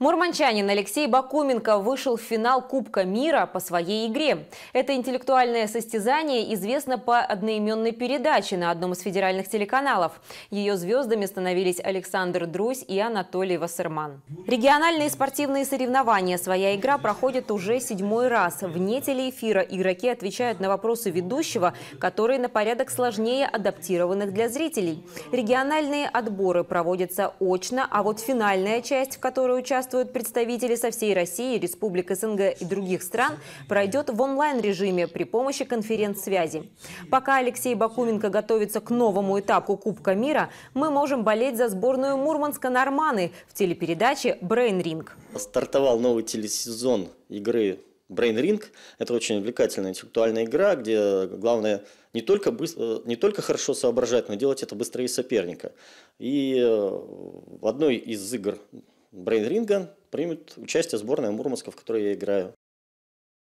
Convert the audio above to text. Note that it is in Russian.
Мурманчанин Алексей Бакуменко вышел в финал Кубка мира по своей игре. Это интеллектуальное состязание известно по одноименной передаче на одном из федеральных телеканалов. Ее звездами становились Александр Друзь и Анатолий Вассерман. Региональные спортивные соревнования «Своя игра» проходят уже седьмой раз. Вне телеэфира игроки отвечают на вопросы ведущего, которые на порядок сложнее адаптированных для зрителей. Региональные отборы проводятся очно, а вот финальная часть, в которой участвуют участвуют представители со всей России, Республик СНГ и других стран, пройдет в онлайн-режиме при помощи конференц-связи. Пока Алексей Бакуменко готовится к новому этапу Кубка мира, мы можем болеть за сборную Мурманска «Норманы» в телепередаче «Брейн Ринг». Стартовал новый телесезон игры Brain Ring. Это очень увлекательная интеллектуальная игра, где главное не только, быстро, э, не только хорошо соображать, но делать это быстрее соперника. И э, в одной из игр Брейн Ринган примет участие сборная Мурманска, в которой я играю.